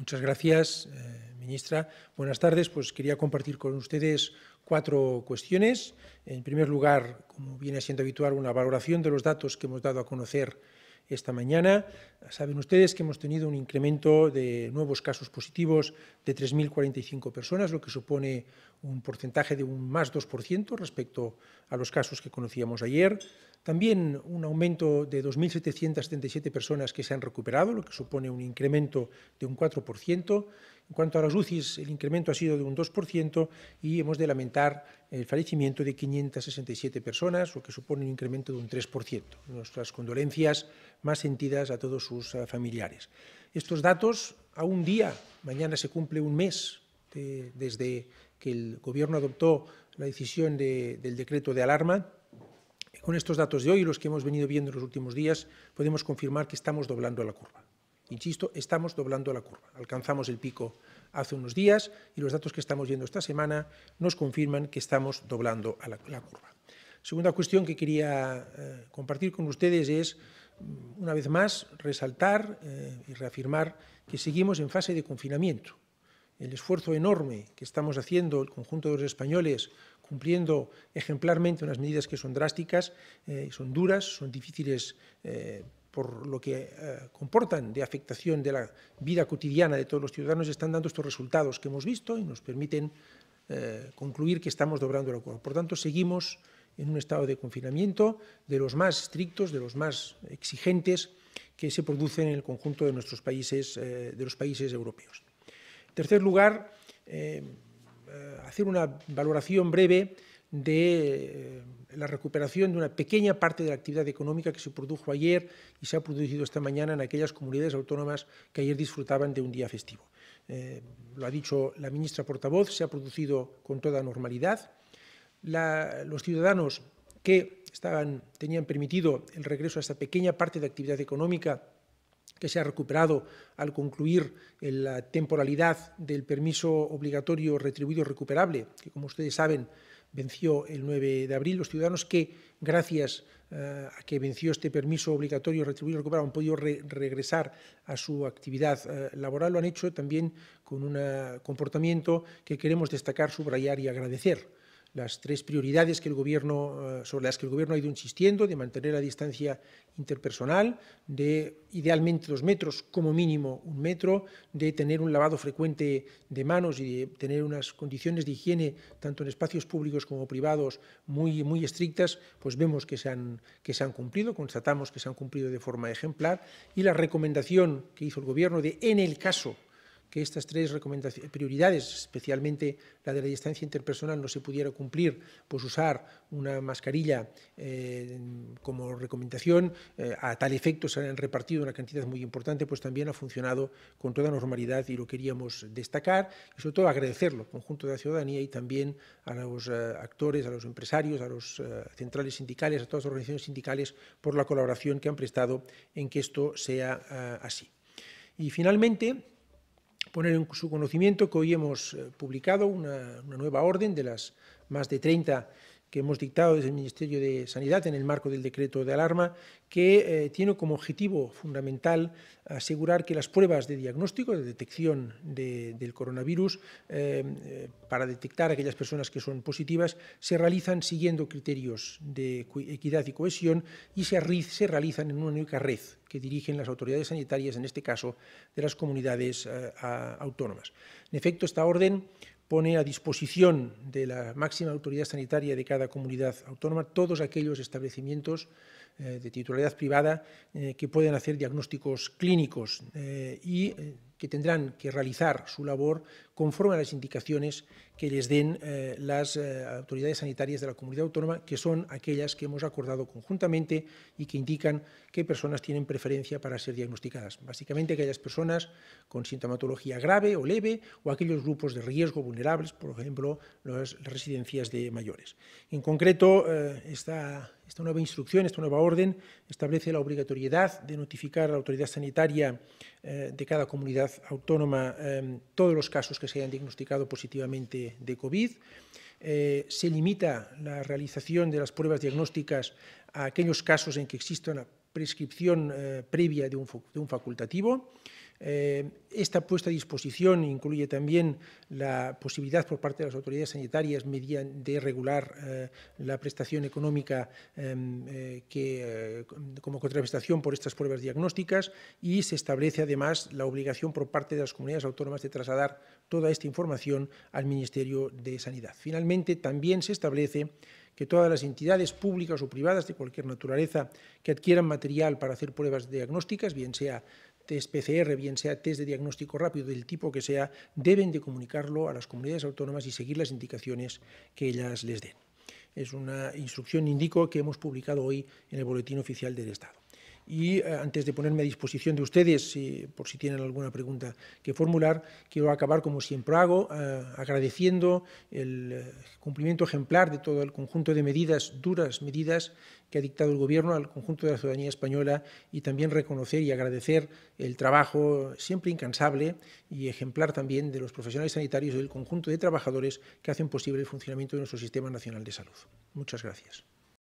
Muchas gracias, eh, ministra. Buenas tardes. Pues quería compartir con ustedes cuatro cuestiones. En primer lugar, como viene siendo habitual, una valoración de los datos que hemos dado a conocer esta mañana. Saben ustedes que hemos tenido un incremento de nuevos casos positivos de 3.045 personas, lo que supone un porcentaje de un más 2% respecto a los casos que conocíamos ayer. También un aumento de 2.777 personas que se han recuperado, lo que supone un incremento de un 4%. En cuanto a las UCIs, el incremento ha sido de un 2% y hemos de lamentar el fallecimiento de 567 personas, lo que supone un incremento de un 3%. Nuestras condolencias más sentidas a todos sus eh, familiares. Estos datos, a un día, mañana se cumple un mes desde que el Gobierno adoptó la decisión del decreto de alarma, con estos datos de hoy y los que hemos venido viendo en los últimos días, podemos confirmar que estamos doblando la curva. Insisto, estamos doblando la curva. Alcanzamos el pico hace unos días y los datos que estamos viendo esta semana nos confirman que estamos doblando a la, curva. Segunda cuestión que quería eh, compartir con ustedes es una vez más, resaltar eh, y reafirmar que seguimos en fase de confinamiento. El esfuerzo enorme que estamos haciendo el conjunto de los españoles cumpliendo ejemplarmente unas medidas que son drásticas, eh, son duras, son difíciles eh, por lo que comportan de afectación de la vida cotidiana de todos los ciudadanos, están dando estos resultados que hemos visto y nos permiten concluir que estamos doblando la curva. Por tanto, seguimos en un estado de confinamiento de los más estrictos, de los más exigentes que se producen en el conjunto de nuestros países, eh, de los países europeos. En tercer lugar, eh, eh, hacer una valoración breve de la recuperación de una pequeña parte de la actividad económica que se produjo ayer y se ha producido esta mañana en aquellas comunidades autónomas que ayer disfrutaban de un día festivo. lo ha dicho la ministra portavoz, se ha producido con toda normalidad los ciudadanos que tenían permitido el regreso a esta pequeña parte de actividad económica que se ha recuperado al concluir la temporalidad del permiso obligatorio retribuido recuperable, que como ustedes saben venció el 9 de abril, los ciudadanos que gracias eh, a que venció este permiso obligatorio retribuido recuperable, han podido regresar a su actividad eh, laboral, lo han hecho también con un comportamiento que queremos destacar, subrayar y agradecer las tres prioridades que el gobierno, eh, sobre las que el Gobierno ha ido insistiendo, de mantener la distancia interpersonal, de idealmente dos metros, como mínimo un metro, de tener un lavado frecuente de manos y de tener unas condiciones de higiene, tanto en espacios públicos como privados, muy, muy estrictas, pues vemos que se, han, que se han cumplido, constatamos que se han cumplido de forma ejemplar y la recomendación que hizo el Gobierno de, en el caso que estas tres prioridades, especialmente la de la distancia interpersonal, no se pudiera cumplir, pues usar una mascarilla eh, como recomendación eh, a tal efecto se han repartido una cantidad muy importante, pues también ha funcionado con toda normalidad y lo queríamos destacar y sobre todo agradecerlo al conjunto de la ciudadanía y también a los eh, actores, a los empresarios, a los centrales sindicales, a todas las organizaciones sindicales por la colaboración que han prestado en que esto sea así. Y finalmente, poner en su conocimiento que hoy hemos eh, publicado una, nueva orden de las más de 30 que hemos dictado desde el Ministerio de Sanidad en el marco del decreto de alarma, que eh, tiene como objetivo fundamental asegurar que las pruebas de diagnóstico, de detección del coronavirus, eh, eh, para detectar a aquellas personas que son positivas, se realizan siguiendo criterios de equidad y cohesión y se, realizan en una única red que dirigen las autoridades sanitarias, en este caso de las comunidades autónomas. En efecto, esta orden pone a disposición de la máxima autoridad sanitaria de cada comunidad autónoma todos aquellos establecimientos eh, de titularidad privada eh, que pueden hacer diagnósticos clínicos eh, y que tendrán que realizar su labor conforme a las indicaciones que les den las autoridades sanitarias de la comunidad autónoma, que son aquellas que hemos acordado conjuntamente y que indican qué personas tienen preferencia para ser diagnosticadas. Básicamente aquellas personas con sintomatología grave o leve o aquellos grupos de riesgo vulnerables, por ejemplo, las residencias de mayores. En concreto, eh, esta, esta nueva instrucción, esta nueva orden, establece la obligatoriedad de notificar a la autoridad sanitaria eh, de cada comunidad autónoma em, todos los casos que se hayan diagnosticado positivamente de COVID. Eh, se limita la realización de las pruebas diagnósticas a aquellos casos en que exista una prescripción eh, previa de un facultativo. Eh, esta puesta a disposición incluye también la posibilidad por parte de las autoridades sanitarias de regular eh, la prestación económica em, eh, como contraprestación por estas pruebas diagnósticas y se establece además la obligación por parte de las comunidades autónomas de trasladar toda esta información al Ministerio de Sanidad. Finalmente, también se establece que todas las entidades públicas o privadas de cualquier naturaleza que adquieran material para hacer pruebas diagnósticas, bien sea test PCR, bien sea test de diagnóstico rápido del tipo que sea, deben de comunicarlo a las comunidades autónomas y seguir las indicaciones que ellas les den. Es una instrucción, indico, que hemos publicado hoy en el Boletín Oficial del Estado. Y eh, antes de ponerme a disposición de ustedes, por si tienen alguna pregunta que formular, quiero acabar, como siempre hago, eh, agradeciendo el eh, cumplimiento ejemplar de todo el conjunto de medidas, duras medidas, que ha dictado el Gobierno al conjunto de la ciudadanía española y también reconocer y agradecer el trabajo siempre incansable y ejemplar también de los profesionales sanitarios y del conjunto de trabajadores que hacen posible el funcionamiento de nuestro Sistema Nacional de Salud. Muchas gracias.